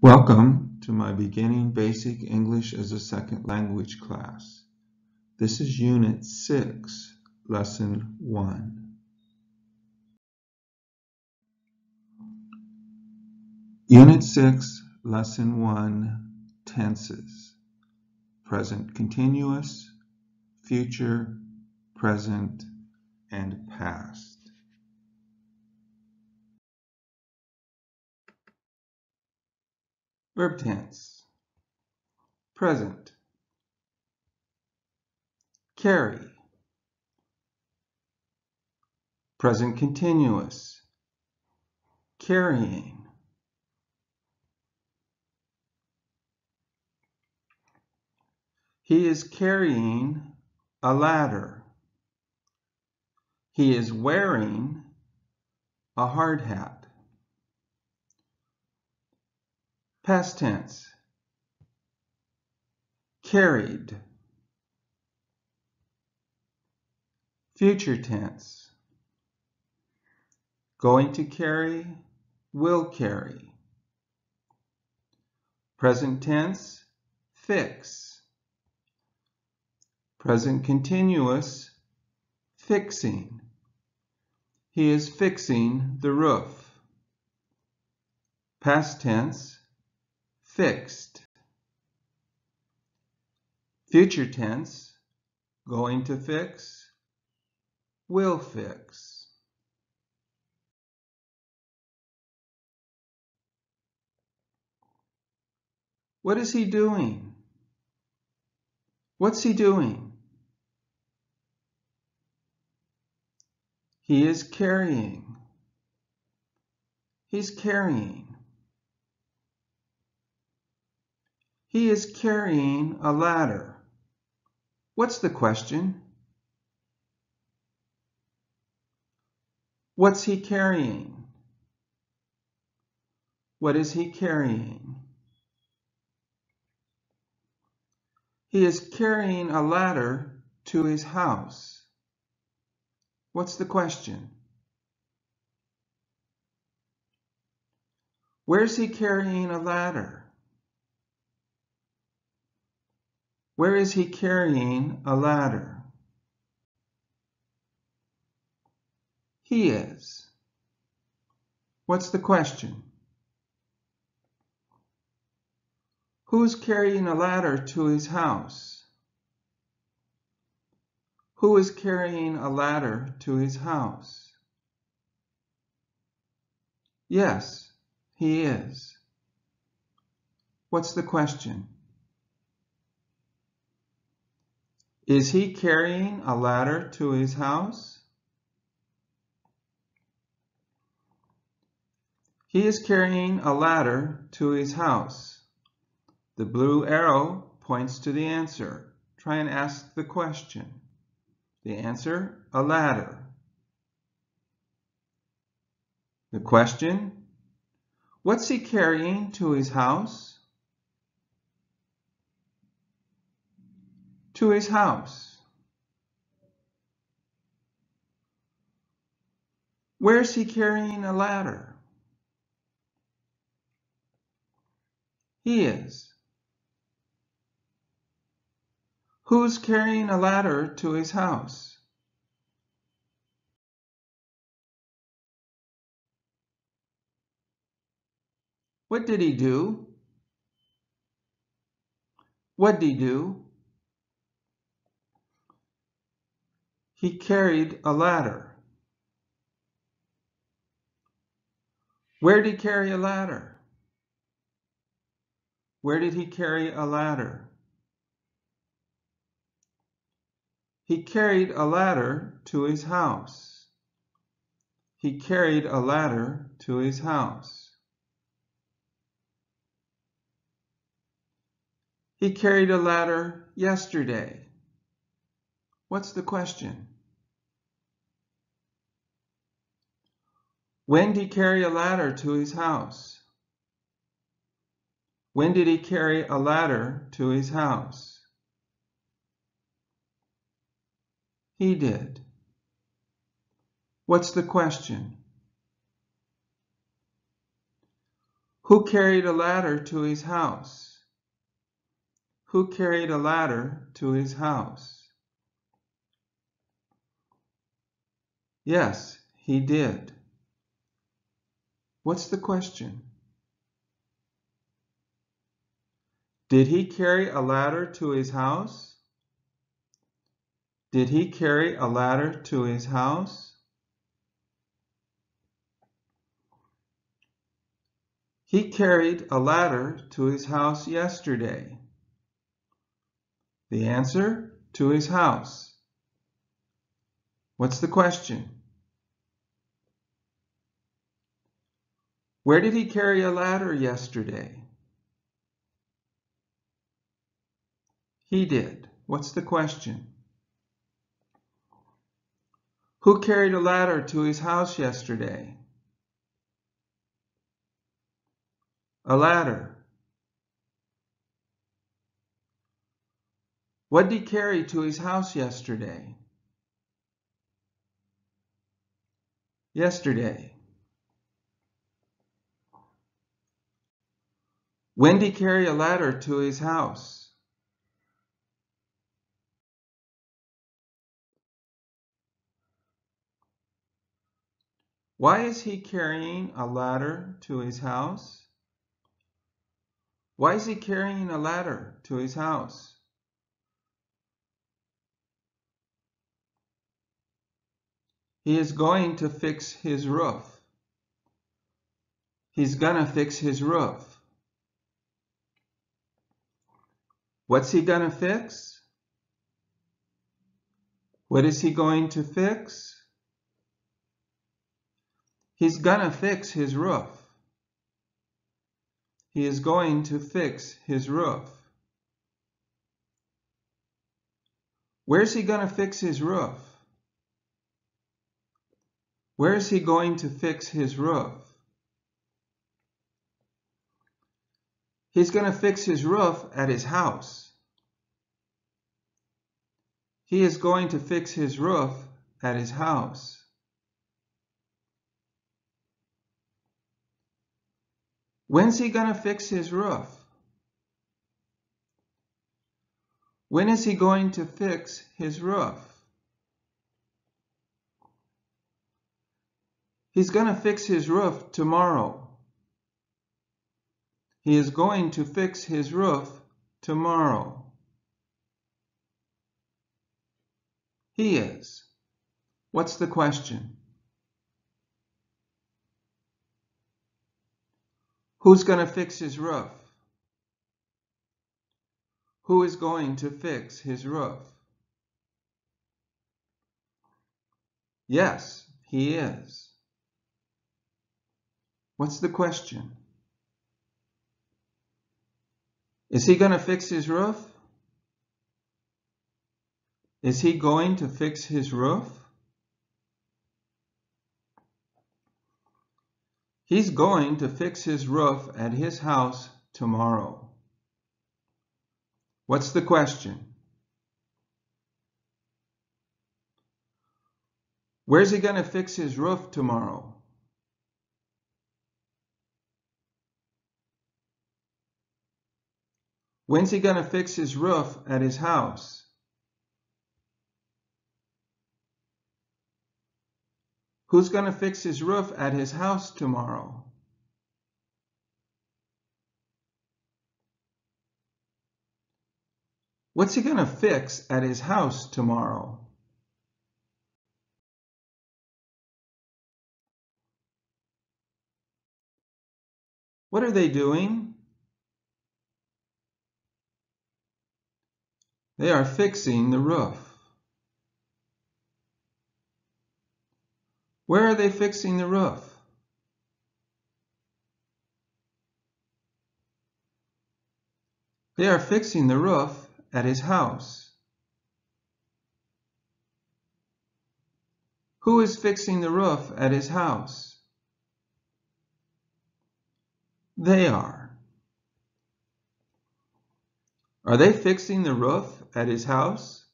Welcome to my Beginning Basic English as a Second Language class. This is Unit 6, Lesson 1. Unit 6, Lesson 1, Tenses. Present Continuous, Future, Present, and Past. Verb tense. Present. Carry. Present continuous. Carrying. He is carrying a ladder. He is wearing a hard hat. Past tense. Carried. Future tense. Going to carry, will carry. Present tense, fix. Present continuous, fixing. He is fixing the roof. Past tense, fixed. Future tense, going to fix, will fix. What is he doing? What's he doing? He is carrying. He's carrying. He is carrying a ladder. What's the question? What's he carrying? What is he carrying? He is carrying a ladder to his house. What's the question? Where's he carrying a ladder? Where is he carrying a ladder? He is. What's the question? Who's carrying a ladder to his house? Who is carrying a ladder to his house? Yes, he is. What's the question? Is he carrying a ladder to his house? He is carrying a ladder to his house. The blue arrow points to the answer. Try and ask the question. The answer, a ladder. The question, what's he carrying to his house? to his house. Where is he carrying a ladder? He is. Who's carrying a ladder to his house? What did he do? What did he do? He carried a ladder. Where did he carry a ladder? Where did he carry a ladder? He carried a ladder to his house. He carried a ladder to his house. He carried a ladder yesterday. What's the question? When did he carry a ladder to his house? When did he carry a ladder to his house? He did. What's the question? Who carried a ladder to his house? Who carried a ladder to his house? Yes, he did. What's the question? Did he carry a ladder to his house? Did he carry a ladder to his house? He carried a ladder to his house yesterday. The answer, to his house. What's the question? Where did he carry a ladder yesterday? He did. What's the question? Who carried a ladder to his house yesterday? A ladder. What did he carry to his house yesterday? Yesterday. Wendy carried a ladder to his house. Why is he carrying a ladder to his house? Why is he carrying a ladder to his house? He is going to fix his roof. He's gonna fix his roof. What's he going to fix? What is he going to fix? He's going to fix his roof. He is going to fix his roof. Where's he going to fix his roof? Where is he going to fix his roof? He's going to fix his roof at his house. He is going to fix his roof at his house. When's he going to fix his roof? When is he going to fix his roof? He's going to fix his roof tomorrow. He is going to fix his roof tomorrow. He is. What's the question? Who's going to fix his roof? Who is going to fix his roof? Yes, he is. What's the question? Is he going to fix his roof? Is he going to fix his roof? He's going to fix his roof at his house tomorrow. What's the question? Where's he going to fix his roof tomorrow? When's he going to fix his roof at his house? Who's going to fix his roof at his house tomorrow? What's he going to fix at his house tomorrow? What are they doing? They are fixing the roof. Where are they fixing the roof? They are fixing the roof at his house. Who is fixing the roof at his house? They are. Are they fixing the roof at his house?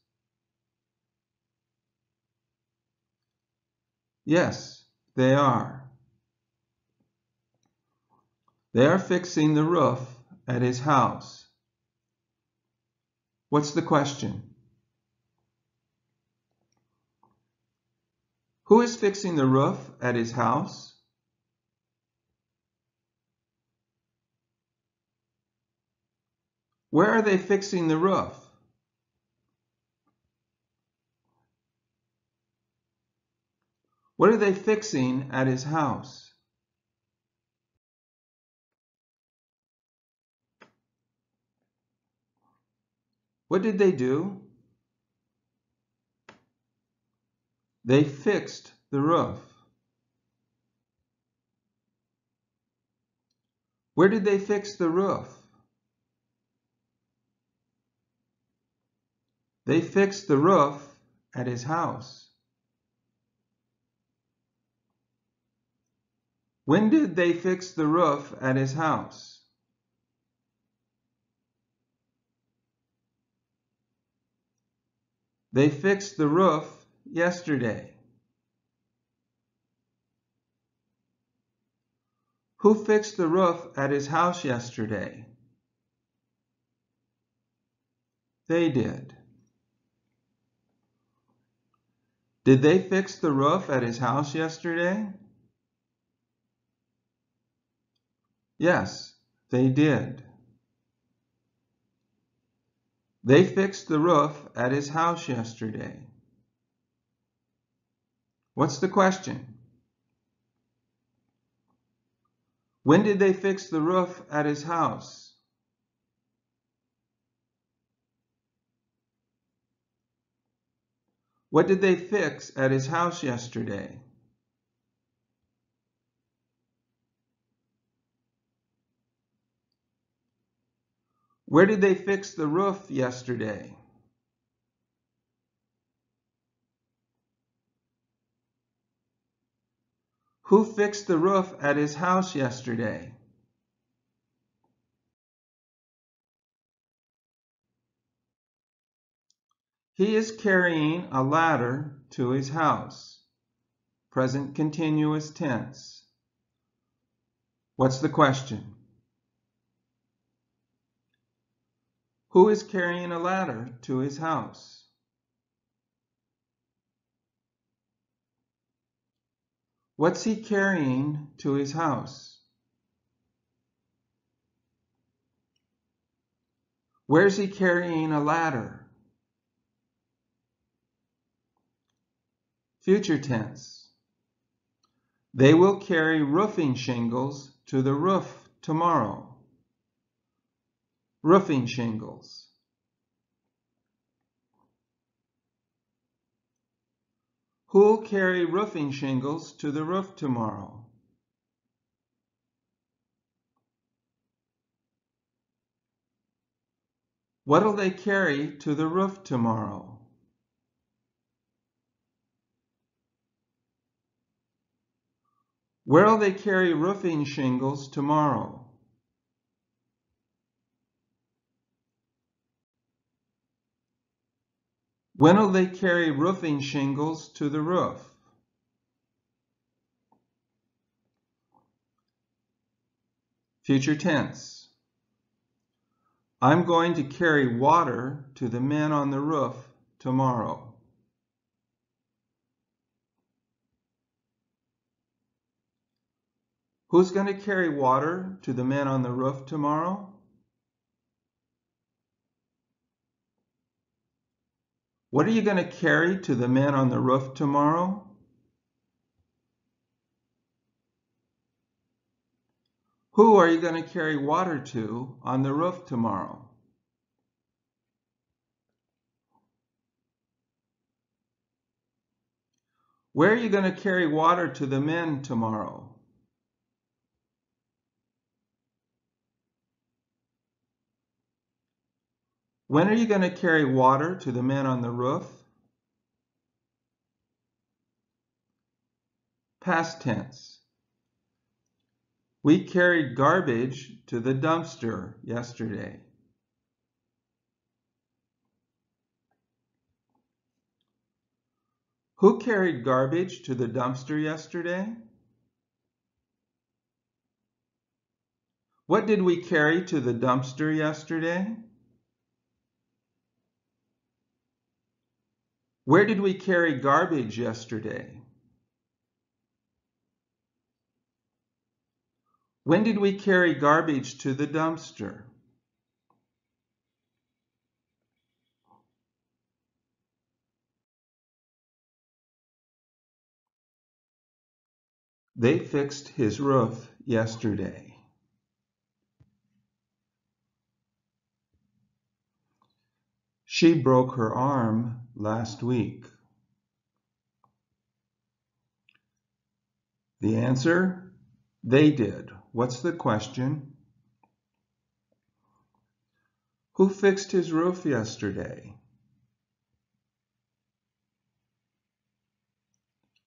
Yes, they are. They are fixing the roof at his house. What's the question? Who is fixing the roof at his house? Where are they fixing the roof? What are they fixing at his house? What did they do? They fixed the roof. Where did they fix the roof? They fixed the roof at his house. When did they fix the roof at his house? They fixed the roof yesterday. Who fixed the roof at his house yesterday? They did. Did they fix the roof at his house yesterday? Yes, they did. They fixed the roof at his house yesterday. What's the question? When did they fix the roof at his house? What did they fix at his house yesterday? Where did they fix the roof yesterday? Who fixed the roof at his house yesterday? He is carrying a ladder to his house. Present continuous tense. What's the question? Who is carrying a ladder to his house? What's he carrying to his house? Where's he carrying a ladder? Future tense. They will carry roofing shingles to the roof tomorrow roofing shingles. Who'll carry roofing shingles to the roof tomorrow? What'll they carry to the roof tomorrow? Where'll they carry roofing shingles tomorrow? When will they carry roofing shingles to the roof? Future tense. I'm going to carry water to the men on the roof tomorrow. Who's going to carry water to the men on the roof tomorrow? What are you going to carry to the men on the roof tomorrow? Who are you going to carry water to on the roof tomorrow? Where are you going to carry water to the men tomorrow? When are you going to carry water to the men on the roof? Past tense. We carried garbage to the dumpster yesterday. Who carried garbage to the dumpster yesterday? What did we carry to the dumpster yesterday? Where did we carry garbage yesterday? When did we carry garbage to the dumpster? They fixed his roof yesterday. She broke her arm last week. The answer? They did. What's the question? Who fixed his roof yesterday?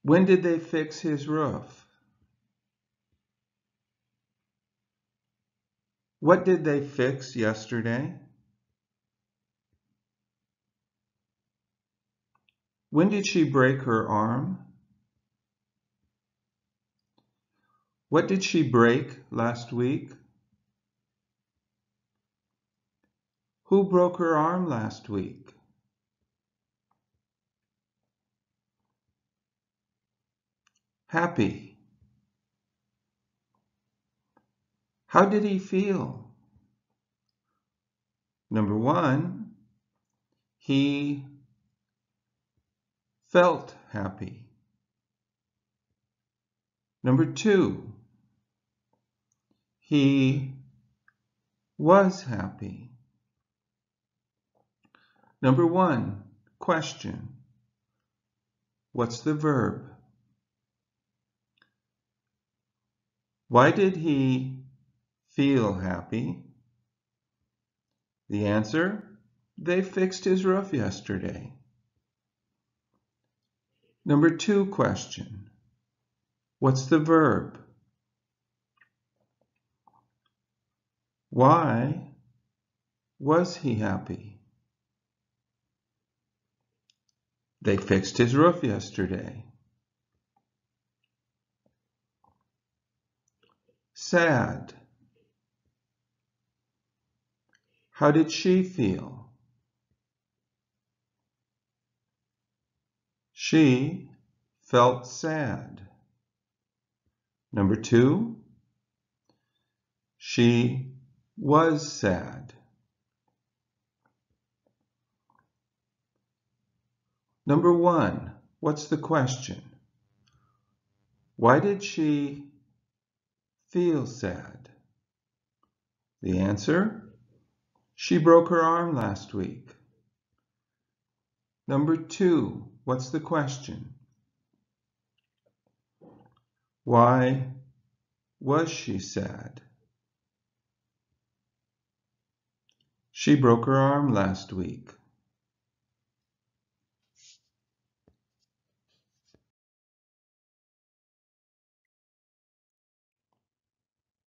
When did they fix his roof? What did they fix yesterday? When did she break her arm? What did she break last week? Who broke her arm last week? Happy. How did he feel? Number one, he felt happy. Number two, he was happy. Number one, question. What's the verb? Why did he feel happy? The answer, they fixed his roof yesterday. Number two question. What's the verb? Why was he happy? They fixed his roof yesterday. Sad. How did she feel? She felt sad. Number two, she was sad. Number one, what's the question? Why did she feel sad? The answer, she broke her arm last week. Number two, What's the question? Why was she sad? She broke her arm last week.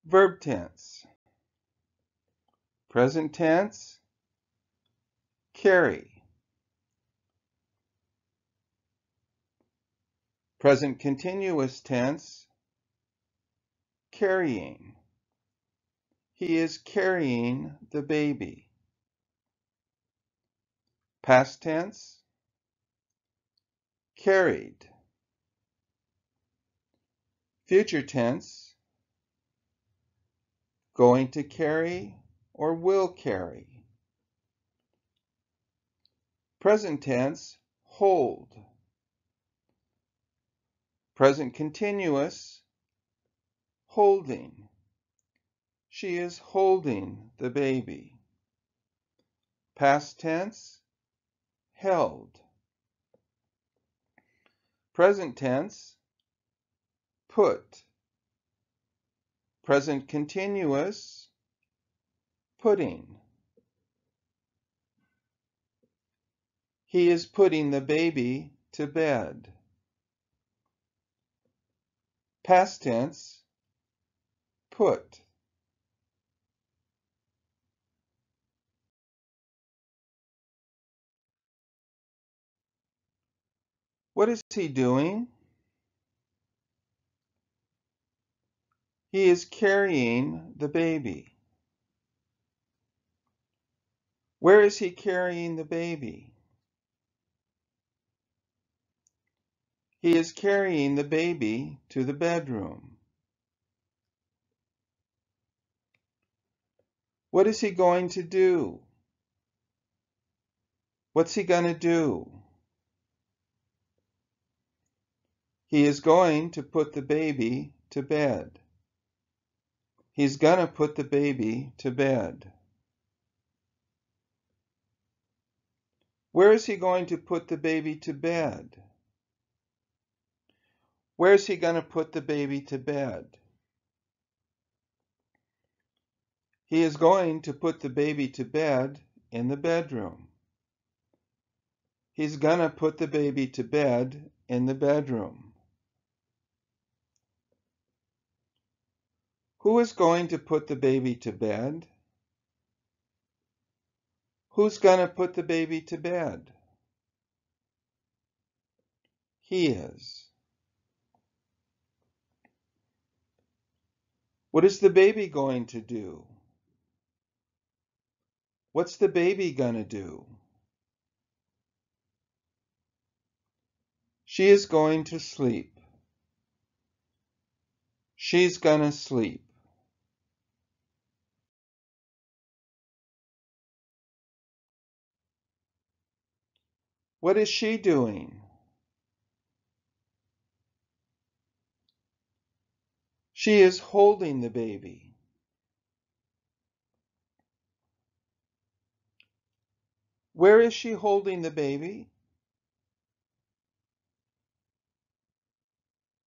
Verb tense. Present tense, carry. Present continuous tense, carrying. He is carrying the baby. Past tense, carried. Future tense, going to carry or will carry. Present tense, hold present continuous, holding. She is holding the baby. Past tense, held. Present tense, put. Present continuous, putting. He is putting the baby to bed. Past tense, put. What is he doing? He is carrying the baby. Where is he carrying the baby? He is carrying the baby to the bedroom. What is he going to do? What's he going to do? He is going to put the baby to bed. He's going to put the baby to bed. Where is he going to put the baby to bed? Where's he going to put the baby to bed? He is going to put the baby to bed in the bedroom. He's going to put the baby to bed in the bedroom. Who is going to put the baby to bed? Who's going to put the baby to bed? He is. What is the baby going to do? What's the baby going to do? She is going to sleep. She's going to sleep. What is she doing? She is holding the baby. Where is she holding the baby?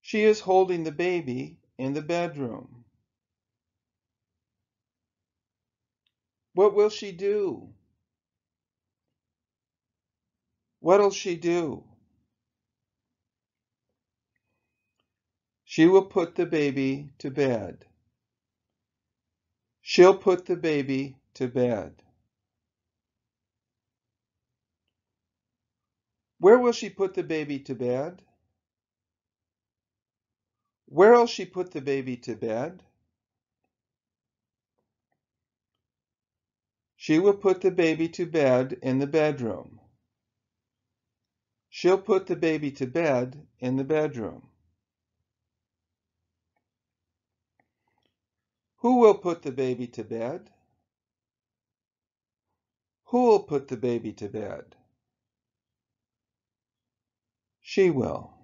She is holding the baby in the bedroom. What will she do? What'll she do? She will put the baby to bed. She'll put the baby to bed. Where will she put the baby to bed? Where'll she put the baby to bed? She will put the baby to bed in the bedroom. She'll put the baby to bed in the bedroom. Who will put the baby to bed? Who'll put the baby to bed? She will.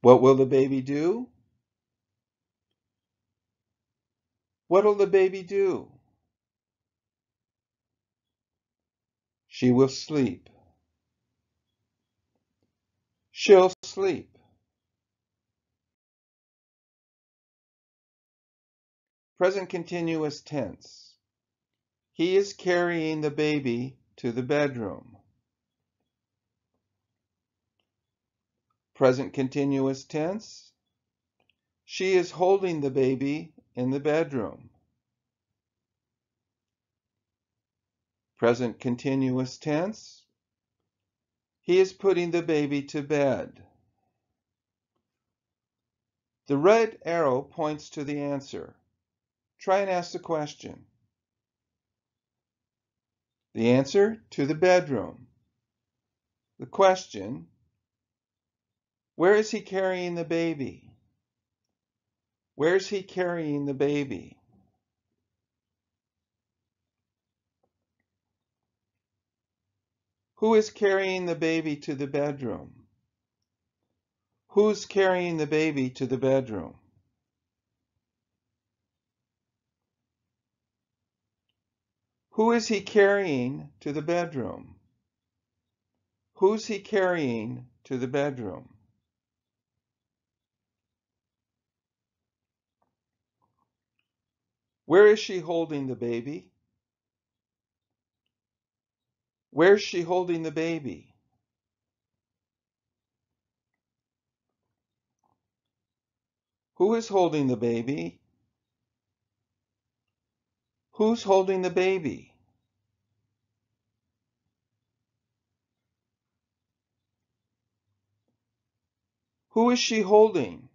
What will the baby do? What'll the baby do? She will sleep. She'll sleep. Present continuous tense. He is carrying the baby to the bedroom. Present continuous tense. She is holding the baby in the bedroom. Present continuous tense. He is putting the baby to bed. The red arrow points to the answer. Try and ask the question. The answer to the bedroom. The question Where is he carrying the baby? Where is he carrying the baby? Who is carrying the baby to the bedroom? Who's carrying the baby to the bedroom? Who is he carrying to the bedroom? Who's he carrying to the bedroom? Where is she holding the baby? Where's she holding the baby? Who is holding the baby? Who's holding the baby? Who is she holding?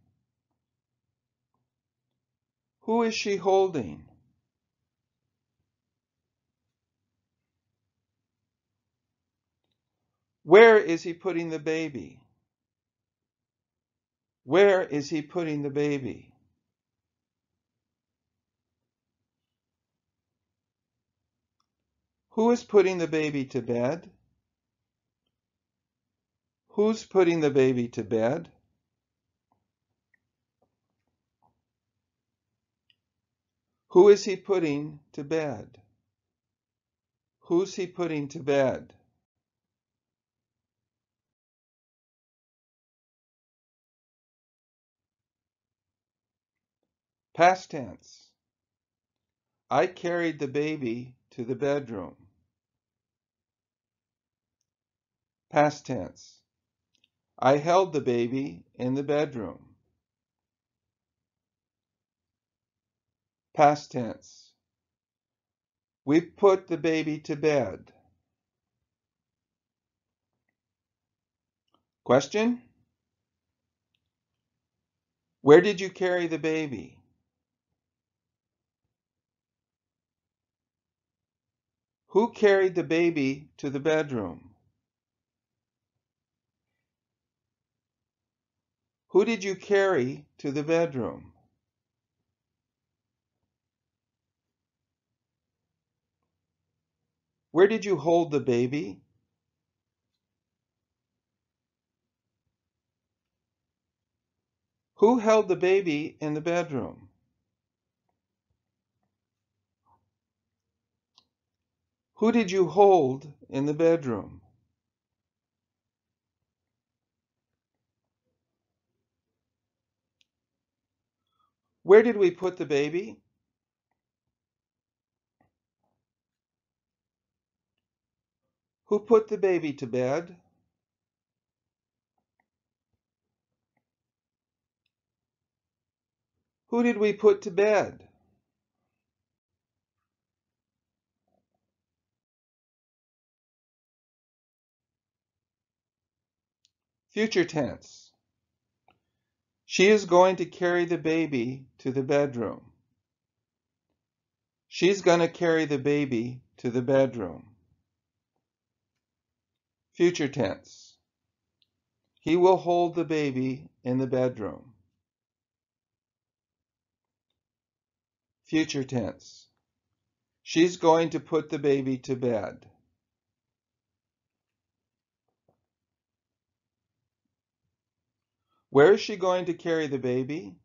Who is she holding? Where is he putting the baby? Where is he putting the baby? Who is putting the baby to bed? Who's putting the baby to bed? Who is he putting to bed? Who's he putting to bed? Past tense. I carried the baby to the bedroom. Past tense. I held the baby in the bedroom. past tense. We put the baby to bed. Question? Where did you carry the baby? Who carried the baby to the bedroom? Who did you carry to the bedroom? Where did you hold the baby? Who held the baby in the bedroom? Who did you hold in the bedroom? Where did we put the baby? Who put the baby to bed? Who did we put to bed? Future tense. She is going to carry the baby to the bedroom. She's going to carry the baby to the bedroom. Future tense. He will hold the baby in the bedroom. Future tense. She's going to put the baby to bed. Where is she going to carry the baby?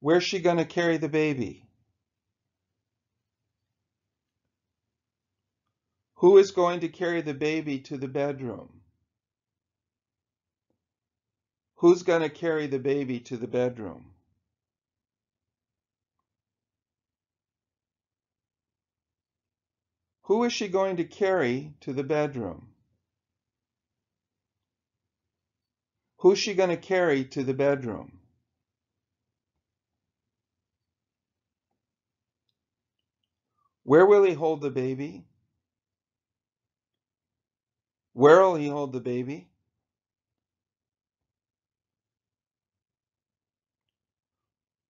Where's she going to carry the baby? Who is going to carry the baby to the bedroom? Who's going to carry the baby to the bedroom? Who is she going to carry to the bedroom? Who's she going to carry to the bedroom? Where will he hold the baby? Where'll he hold the baby?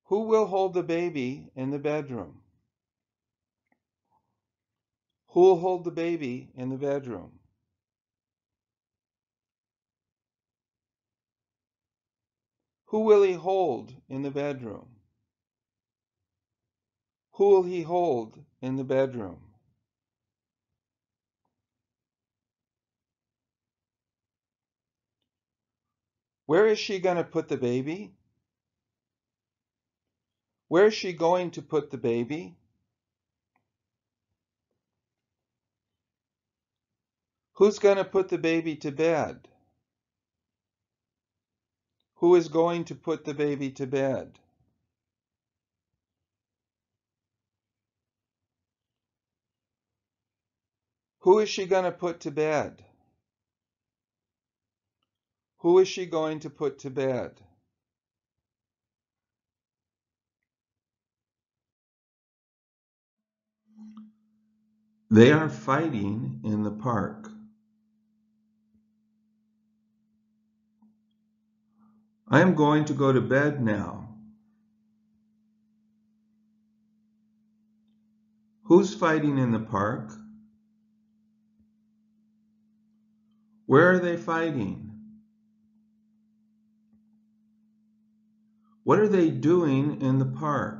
Who will hold the baby in the bedroom? Who will hold the baby in the bedroom? Who will he hold in the bedroom? Who will he hold in the bedroom? Where is she going to put the baby? Where is she going to put the baby? Who's going to put the baby to bed? Who is going to put the baby to bed? Who is she going to put to bed? Who is she going to put to bed? They are fighting in the park. I am going to go to bed now. Who's fighting in the park? Where are they fighting? What are they doing in the park?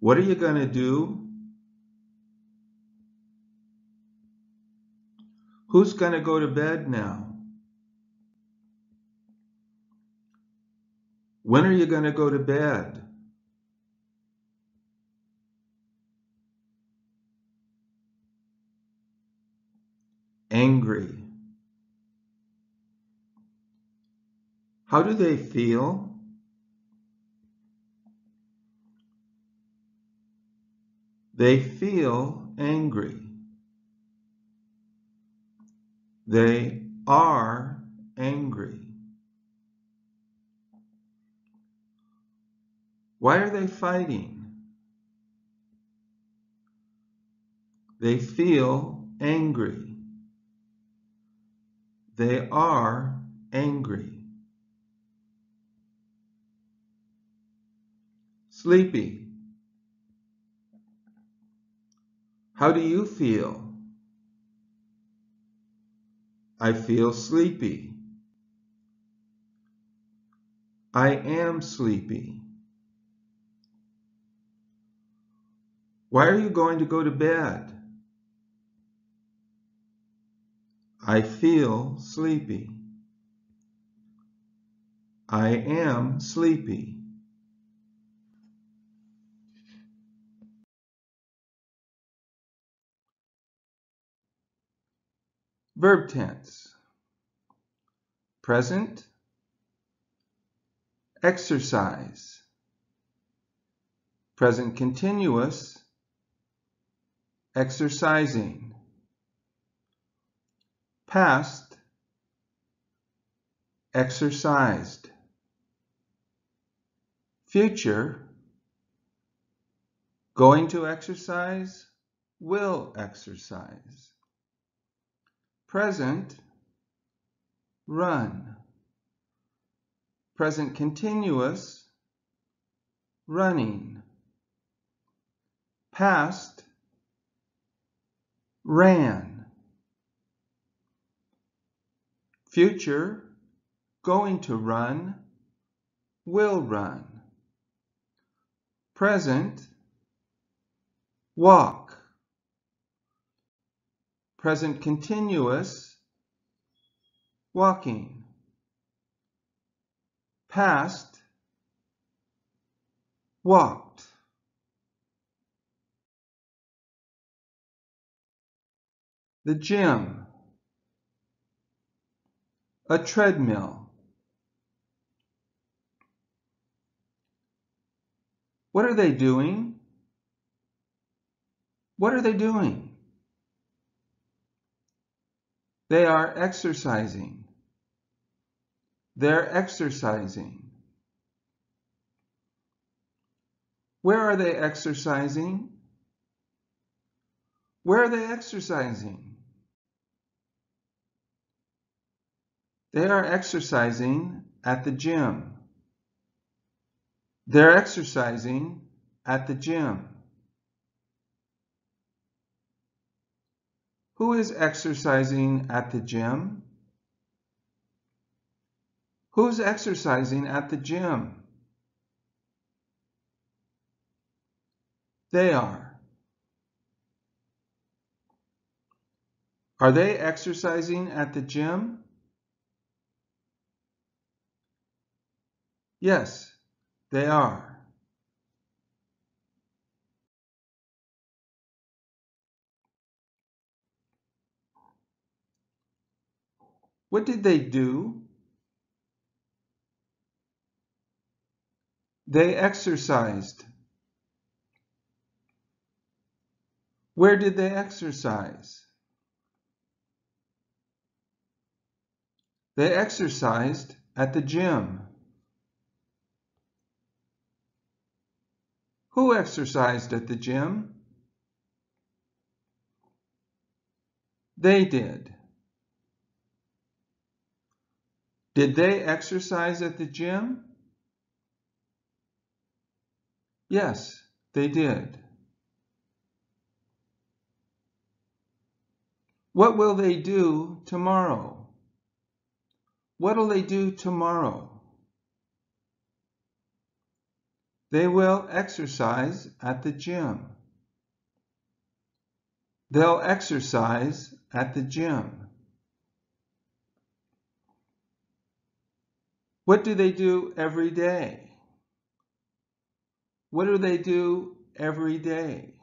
What are you going to do? Who's going to go to bed now? When are you going to go to bed? Angry. How do they feel? They feel angry. They are angry. Why are they fighting? They feel angry. They are angry. sleepy. How do you feel? I feel sleepy. I am sleepy. Why are you going to go to bed? I feel sleepy. I am sleepy. Verb tense. Present. Exercise. Present continuous. Exercising. Past. Exercised. Future. Going to exercise. Will exercise present, run. Present continuous, running. Past, ran. Future, going to run, will run. Present, walk present continuous, walking. Past, walked. The gym. A treadmill. What are they doing? What are they doing? They are exercising. They're exercising. Where are they exercising? Where are they exercising? They are exercising at the gym. They're exercising at the gym. Who is exercising at the gym? Who's exercising at the gym? They are. Are they exercising at the gym? Yes, they are. What did they do? They exercised. Where did they exercise? They exercised at the gym. Who exercised at the gym? They did. Did they exercise at the gym? Yes, they did. What will they do tomorrow? What'll they do tomorrow? They will exercise at the gym. They'll exercise at the gym. What do they do every day? What do they do every day?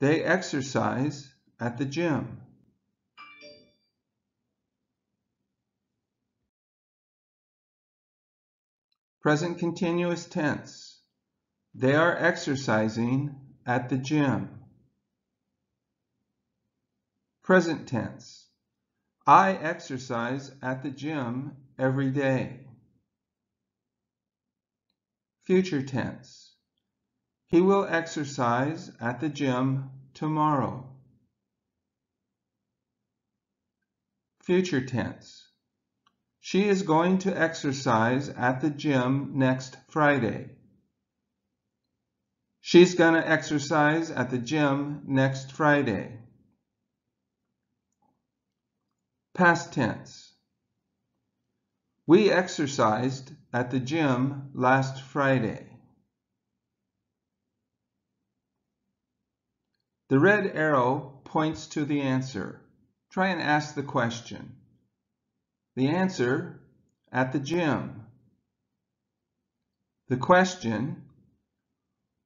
They exercise at the gym. Present continuous tense. They are exercising at the gym. Present tense. I exercise at the gym every day. Future tense. He will exercise at the gym tomorrow. Future tense. She is going to exercise at the gym next Friday. She's going to exercise at the gym next Friday. Past tense. We exercised at the gym last Friday. The red arrow points to the answer. Try and ask the question. The answer, at the gym. The question,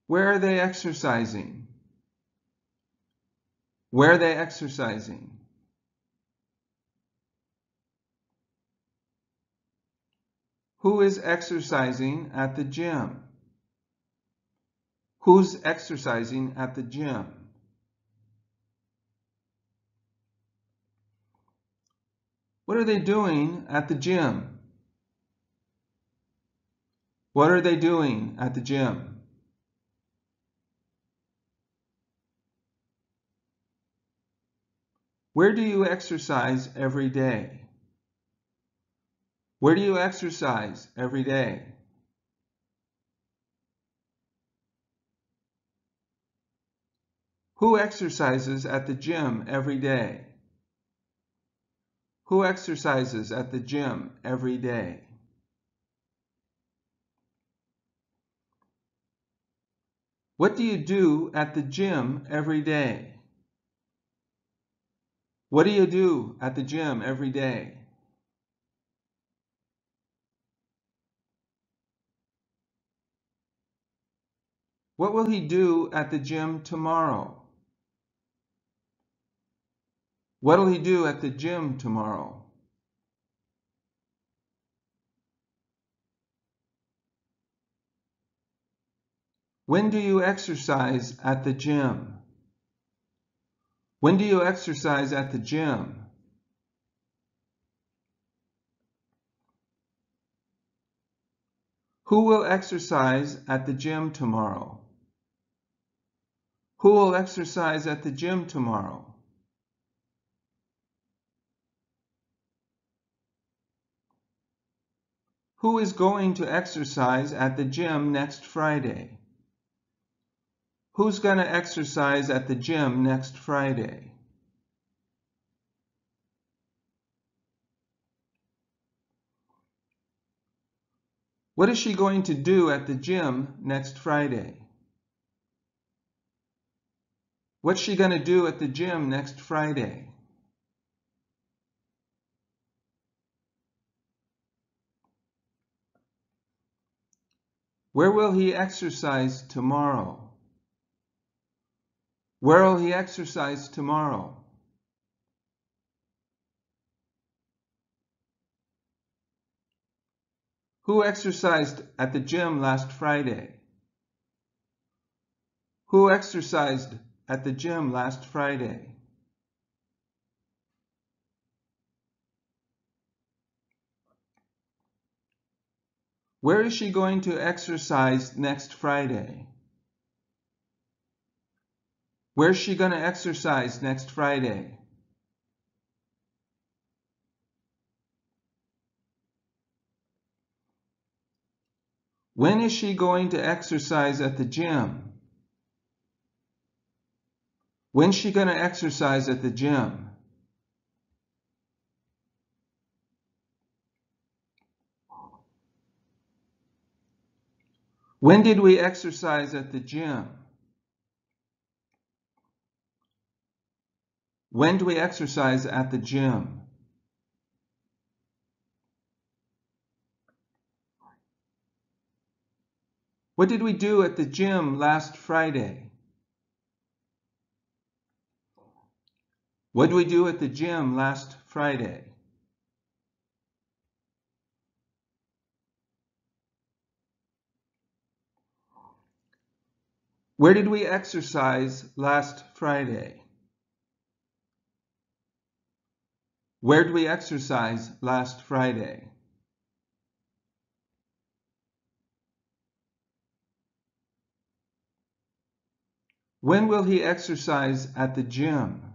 where are they exercising? Where are they exercising? Who is exercising at the gym? Who's exercising at the gym? What are they doing at the gym? What are they doing at the gym? Where do you exercise every day? Where do you exercise every day? Who exercises at the gym every day? Who exercises at the gym every day? What do you do at the gym every day? What do you do at the gym every day? What will he do at the gym tomorrow? What will he do at the gym tomorrow? When do you exercise at the gym? When do you exercise at the gym? Who will exercise at the gym tomorrow? Who will exercise at the gym tomorrow? Who is going to exercise at the gym next Friday? Who's going to exercise at the gym next Friday? What is she going to do at the gym next Friday? What's she going to do at the gym next Friday? Where will he exercise tomorrow? Where will he exercise tomorrow? Who exercised at the gym last Friday? Who exercised at the gym last Friday. Where is she going to exercise next Friday? Where's she going to exercise next Friday? When is she going to exercise at the gym? When's she going to exercise at the gym? When did we exercise at the gym? When do we exercise at the gym? What did we do at the gym last Friday? What did we do at the gym last Friday? Where did we exercise last Friday? Where did we exercise last Friday? When will he exercise at the gym?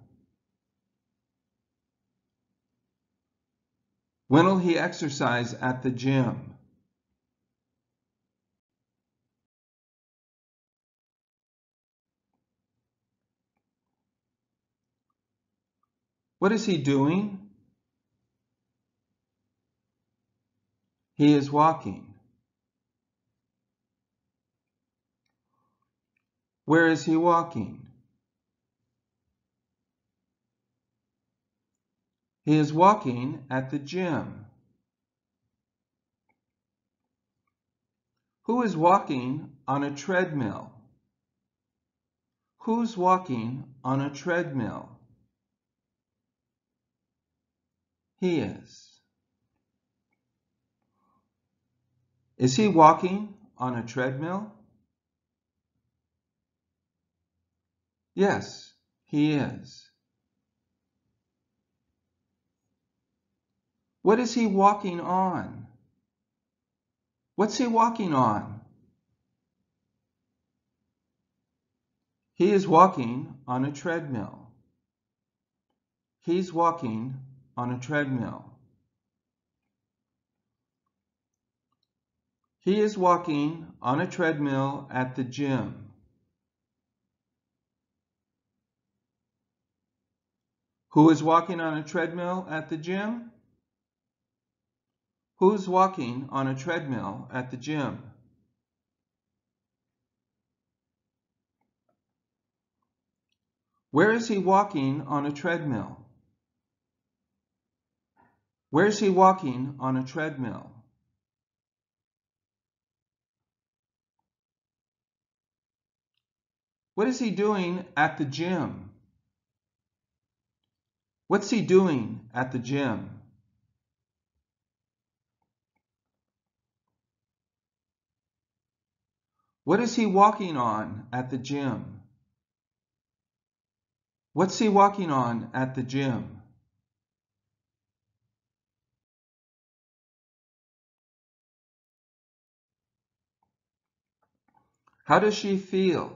When will he exercise at the gym? What is he doing? He is walking. Where is he walking? He is walking at the gym. Who is walking on a treadmill? Who's walking on a treadmill? He is. Is he walking on a treadmill? Yes, he is. What is he walking on? What's he walking on? He is walking on a treadmill. He's walking on a treadmill. He is walking on a treadmill at the gym. Who is walking on a treadmill at the gym? Who's walking on a treadmill at the gym? Where is he walking on a treadmill? Where is he walking on a treadmill? What is he doing at the gym? What's he doing at the gym? What is he walking on at the gym? What's he walking on at the gym? How does she feel?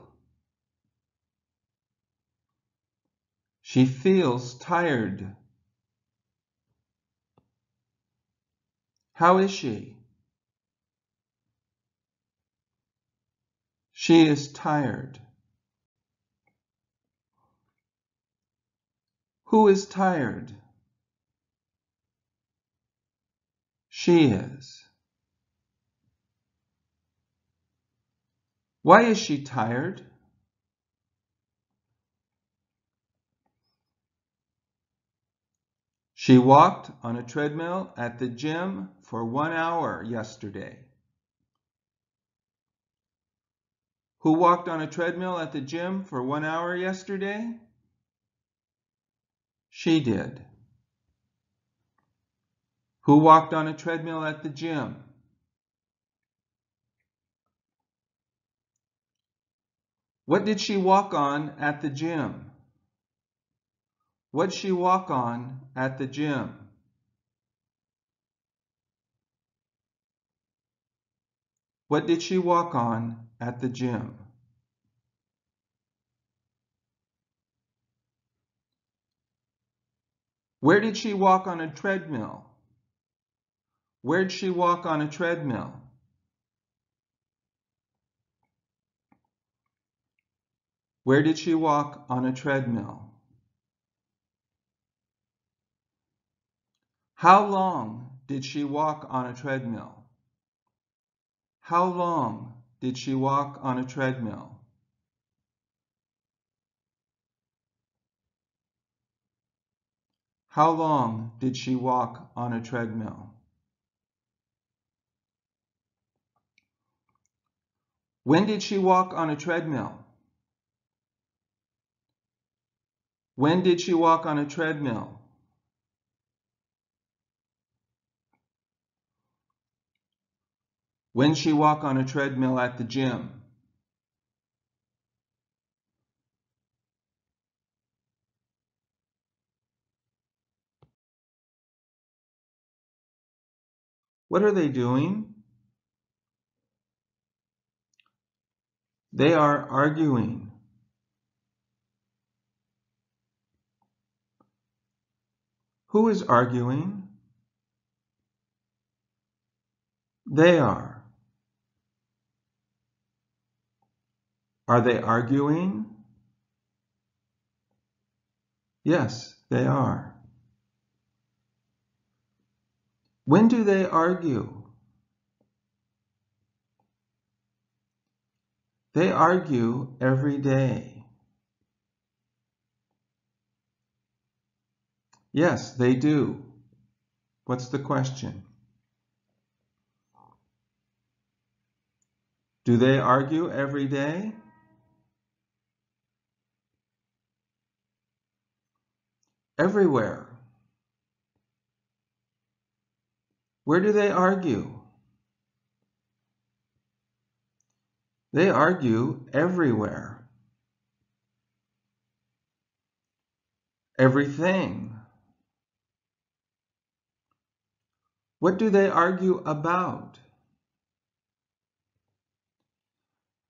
She feels tired. How is she? She is tired. Who is tired? She is. Why is she tired? She walked on a treadmill at the gym for one hour yesterday. who walked on a treadmill at the gym for one hour yesterday? She did. Who walked on a treadmill at the gym? What did she walk on at the gym? What'd she walk on at the gym? What did she walk on at the gym. Where did she walk on a treadmill? Where'd she walk on a treadmill? Where did she walk on a treadmill? How long did she walk on a treadmill? How long did she walk on a treadmill? How long did she walk on a treadmill? When did she walk on a treadmill? When did she walk on a treadmill? When she walk on a treadmill at the gym. What are they doing? They are arguing. Who is arguing? They are. Are they arguing? Yes, they are. When do they argue? They argue every day. Yes, they do. What's the question? Do they argue every day? everywhere. Where do they argue? They argue everywhere. Everything. What do they argue about?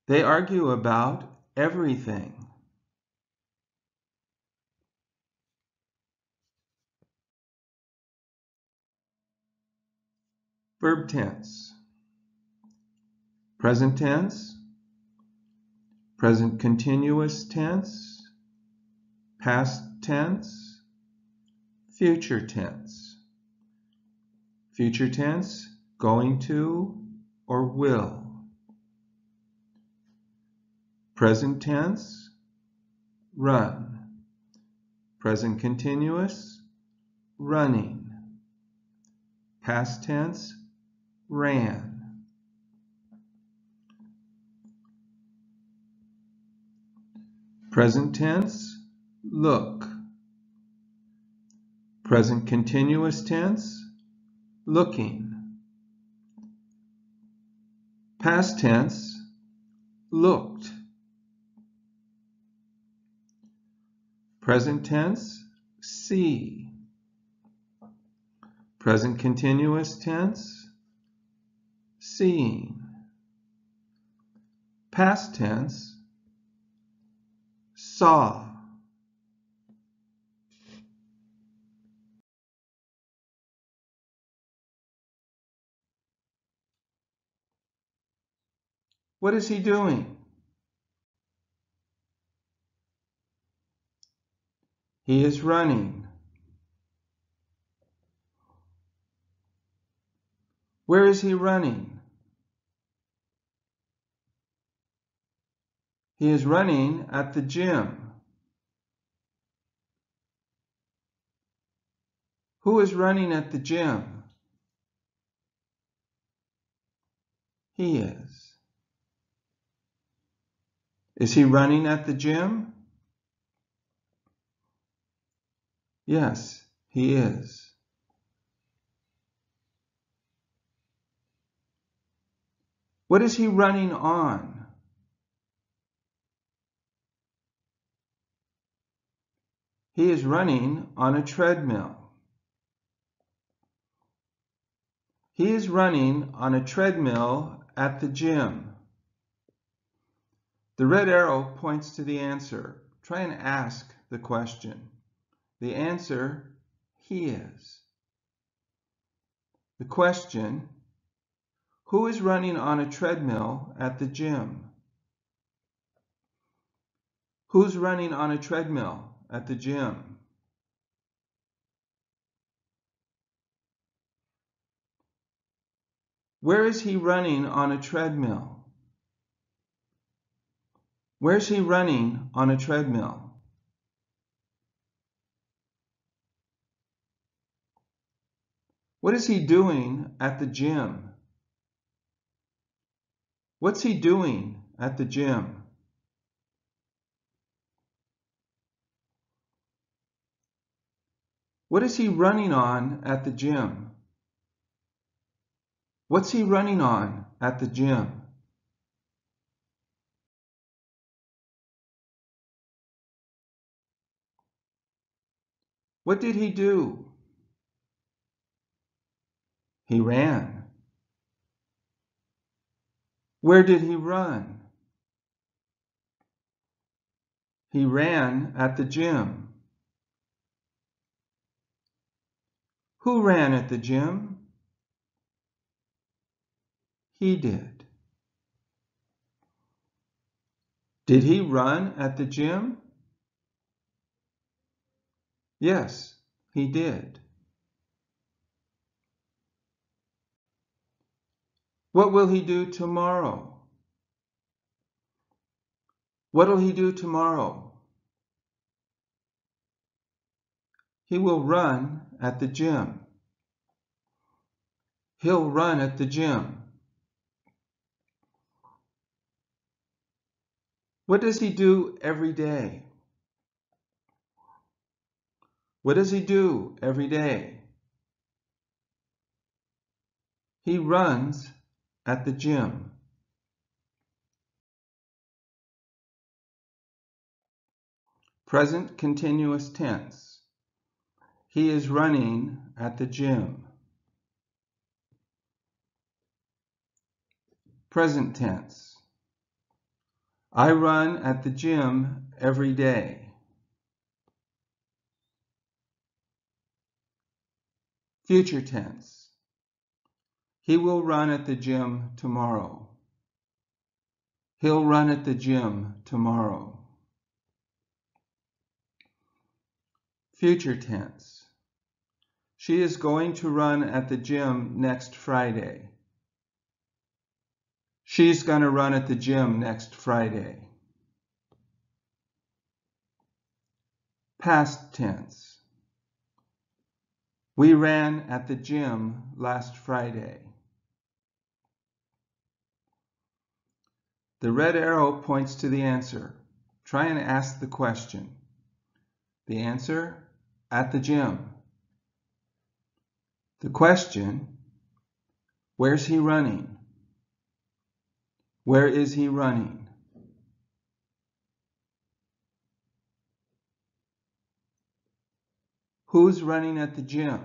They argue about everything. Verb tense. Present tense. Present continuous tense. Past tense. Future tense. Future tense, going to or will. Present tense, run. Present continuous, running. Past tense, ran. Present tense, look. Present continuous tense, looking. Past tense, looked. Present tense, see. Present continuous tense, seeing. Past tense, saw. What is he doing? He is running. Where is he running? He is running at the gym. Who is running at the gym? He is. Is he running at the gym? Yes, he is. What is he running on? He is running on a treadmill. He is running on a treadmill at the gym. The red arrow points to the answer. Try and ask the question. The answer, he is. The question, who is running on a treadmill at the gym? Who's running on a treadmill? at the gym. Where is he running on a treadmill? Where is he running on a treadmill? What is he doing at the gym? What's he doing at the gym? What is he running on at the gym? What's he running on at the gym? What did he do? He ran. Where did he run? He ran at the gym. Who ran at the gym? He did. Did he run at the gym? Yes, he did. What will he do tomorrow? What'll he do tomorrow? He will run at the gym. He'll run at the gym. What does he do every day? What does he do every day? He runs at the gym. Present continuous tense. He is running at the gym. Present tense. I run at the gym every day. Future tense. He will run at the gym tomorrow. He'll run at the gym tomorrow. Future tense. She is going to run at the gym next Friday. She's going to run at the gym next Friday. Past tense. We ran at the gym last Friday. The red arrow points to the answer. Try and ask the question. The answer, at the gym. The question, where's he running? Where is he running? Who's running at the gym?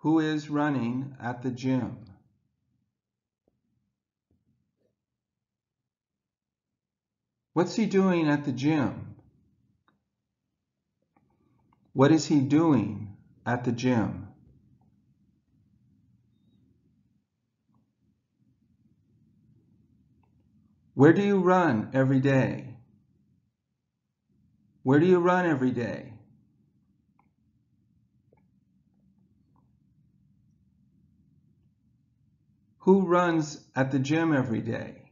Who is running at the gym? What's he doing at the gym? What is he doing at the gym? Where do you run every day? Where do you run every day? Who runs at the gym every day?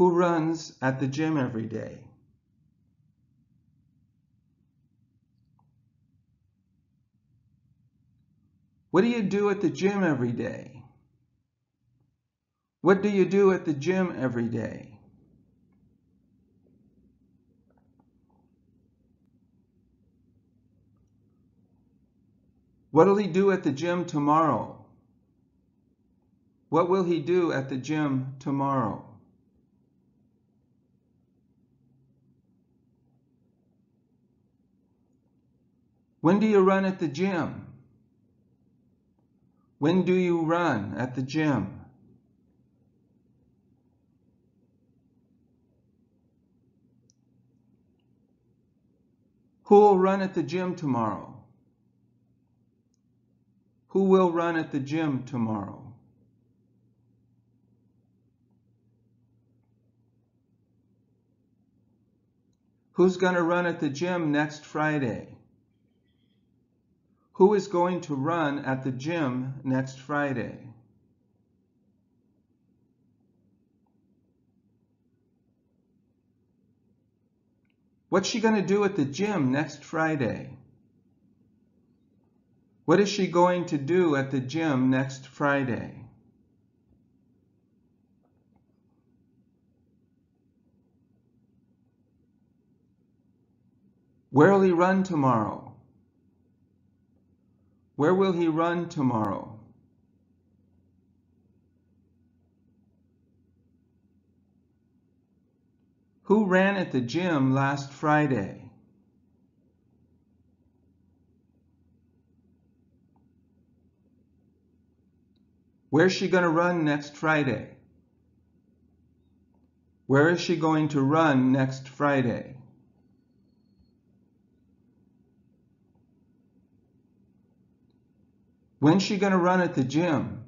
Who runs at the gym every day? What do you do at the gym every day? What do you do at the gym every day? What'll he do at the gym tomorrow? What will he do at the gym tomorrow? When do you run at the gym? When do you run at the gym? Who will run at the gym tomorrow? Who will run at the gym tomorrow? Who's going to run at the gym next Friday? Who is going to run at the gym next Friday? What's she going to do at the gym next Friday? What is she going to do at the gym next Friday? Where will he run tomorrow? Where will he run tomorrow? Who ran at the gym last Friday? Where's she going to run next Friday? Where is she going to run next Friday? When's she going to run at the gym?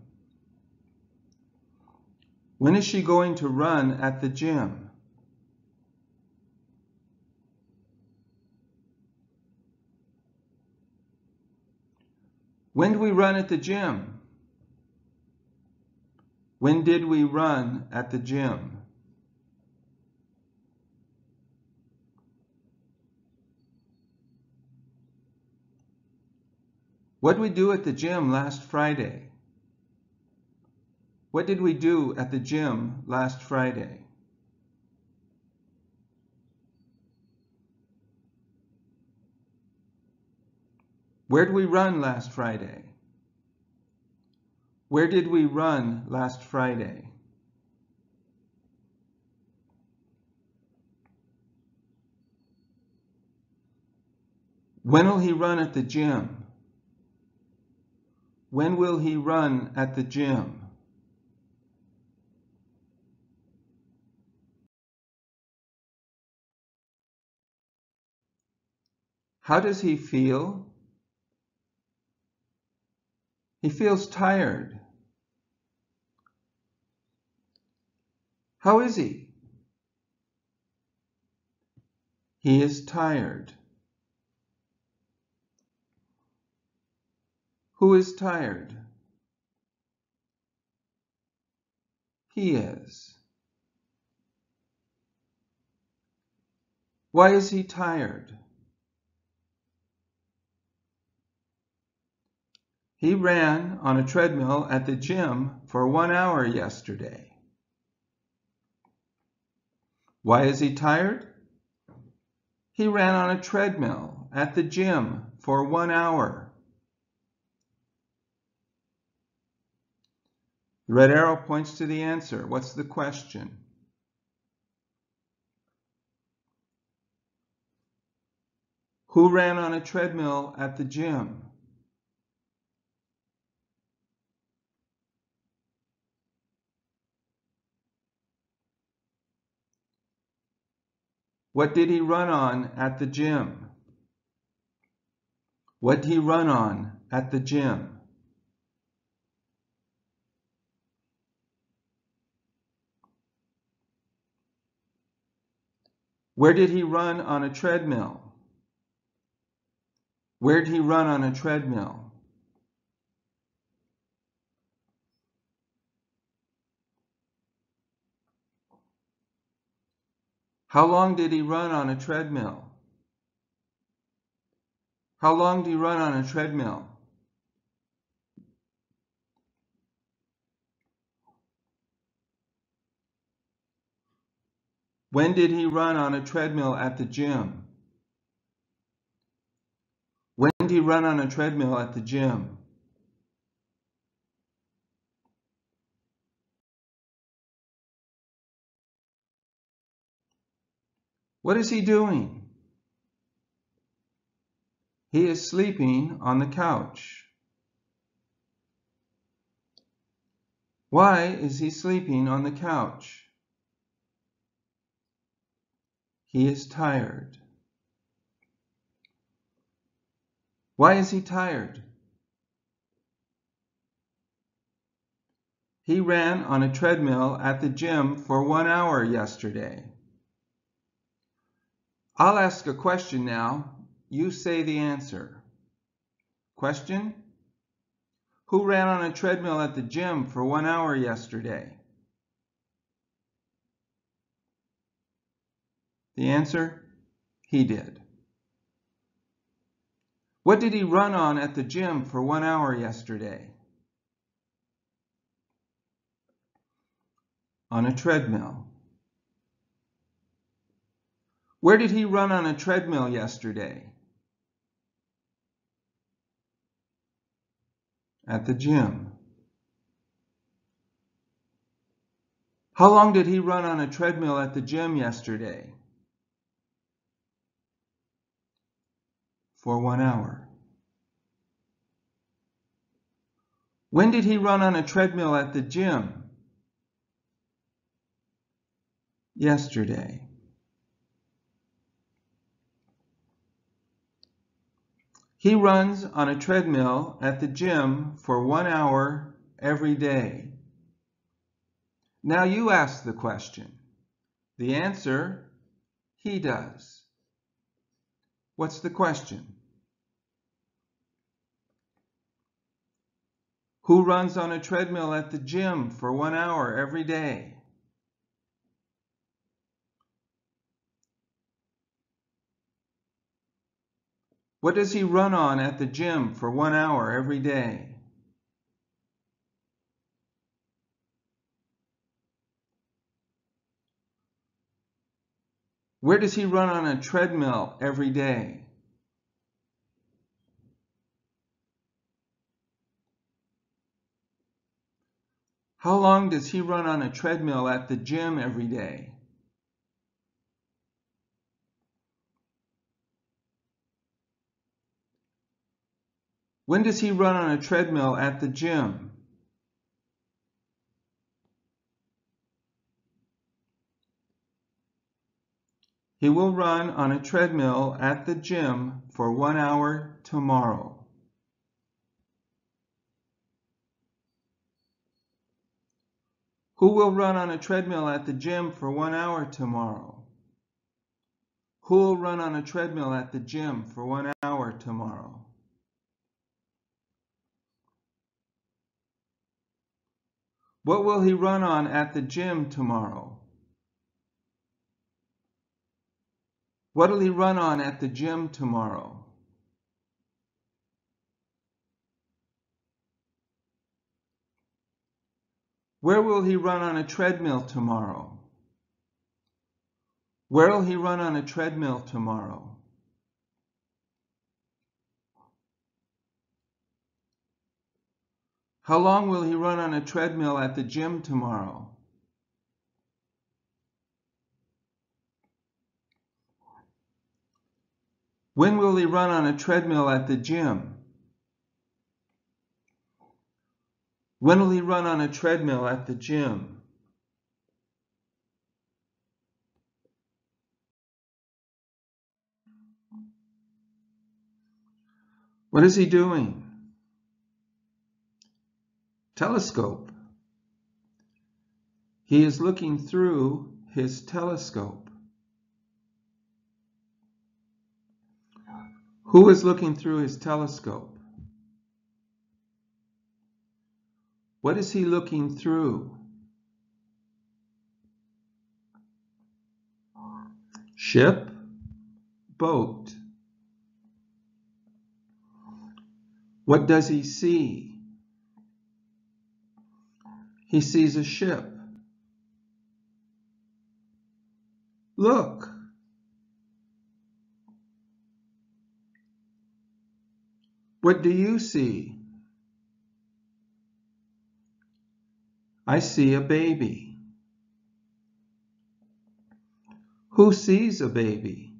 When is she going to run at the gym? When do we run at the gym? When did we run at the gym? What did we do at the gym last Friday? What did we do at the gym last Friday? Where did we run last Friday? Where did we run last Friday? When will he run at the gym? When will he run at the gym? How does he feel? He feels tired. How is he? He is tired. Who is tired? He is. Why is he tired? He ran on a treadmill at the gym for one hour yesterday. Why is he tired? He ran on a treadmill at the gym for one hour. The red arrow points to the answer. What's the question? Who ran on a treadmill at the gym? What did he run on at the gym? What did he run on at the gym? Where did he run on a treadmill? Where did he run on a treadmill? How long did he run on a treadmill? How long did he run on a treadmill? When did he run on a treadmill at the gym? When did he run on a treadmill at the gym? What is he doing? He is sleeping on the couch. Why is he sleeping on the couch? He is tired. Why is he tired? He ran on a treadmill at the gym for one hour yesterday. I'll ask a question now. You say the answer. Question? Who ran on a treadmill at the gym for one hour yesterday? The answer? He did. What did he run on at the gym for one hour yesterday? On a treadmill. Where did he run on a treadmill yesterday? At the gym. How long did he run on a treadmill at the gym yesterday? For one hour. When did he run on a treadmill at the gym? Yesterday. He runs on a treadmill at the gym for one hour every day. Now you ask the question. The answer, he does. What's the question? Who runs on a treadmill at the gym for one hour every day? What does he run on at the gym for one hour every day? Where does he run on a treadmill every day? How long does he run on a treadmill at the gym every day? When does he run on a treadmill at the gym? He will run on a treadmill at the gym for one hour tomorrow. Who will run on a treadmill at the gym for one hour tomorrow? Who will run on a treadmill at the gym for one hour tomorrow? What will he run on at the gym tomorrow? What'll he run on at the gym tomorrow? Where will he run on a treadmill tomorrow? Where'll he run on a treadmill tomorrow? How long will he run on a treadmill at the gym tomorrow? When will he run on a treadmill at the gym? When will he run on a treadmill at the gym? What is he doing? telescope. He is looking through his telescope. Who is looking through his telescope? What is he looking through? Ship, boat. What does he see? He sees a ship. Look. What do you see? I see a baby. Who sees a baby?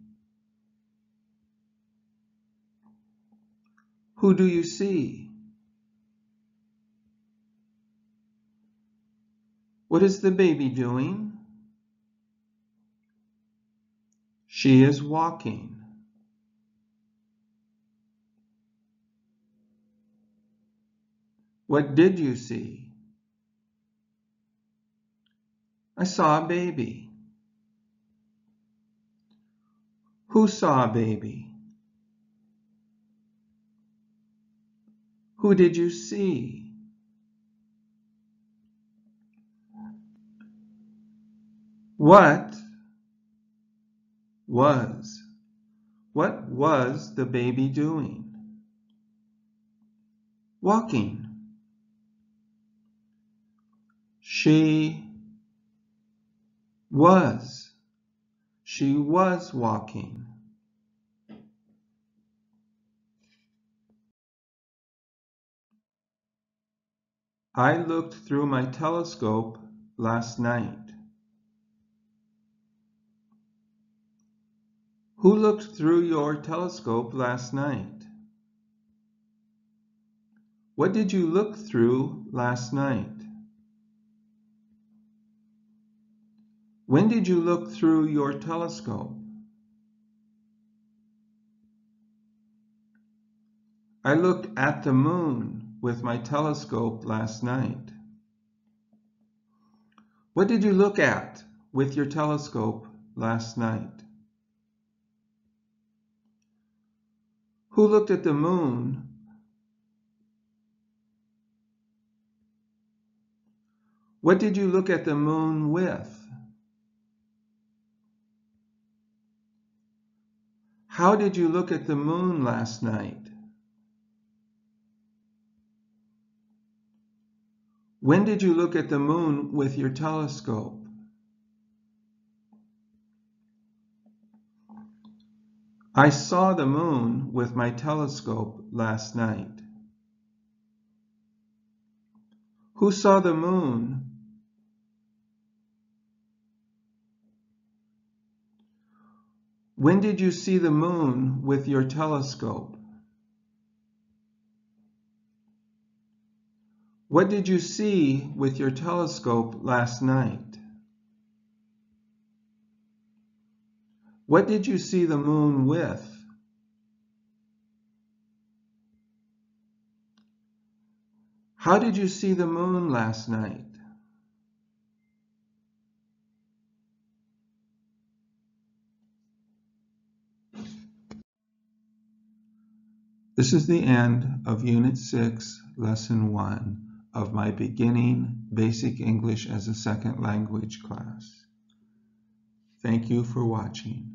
Who do you see? What is the baby doing? She is walking. What did you see? I saw a baby. Who saw a baby? Who did you see? What was? What was the baby doing? Walking. She was. She was walking. I looked through my telescope last night. Who looked through your telescope last night? What did you look through last night? When did you look through your telescope? I looked at the moon with my telescope last night. What did you look at with your telescope last night? Who looked at the moon? What did you look at the moon with? How did you look at the moon last night? When did you look at the moon with your telescope? I saw the moon with my telescope last night. Who saw the moon? When did you see the moon with your telescope? What did you see with your telescope last night? What did you see the moon with? How did you see the moon last night? This is the end of Unit 6, Lesson 1 of my Beginning Basic English as a Second Language class. Thank you for watching.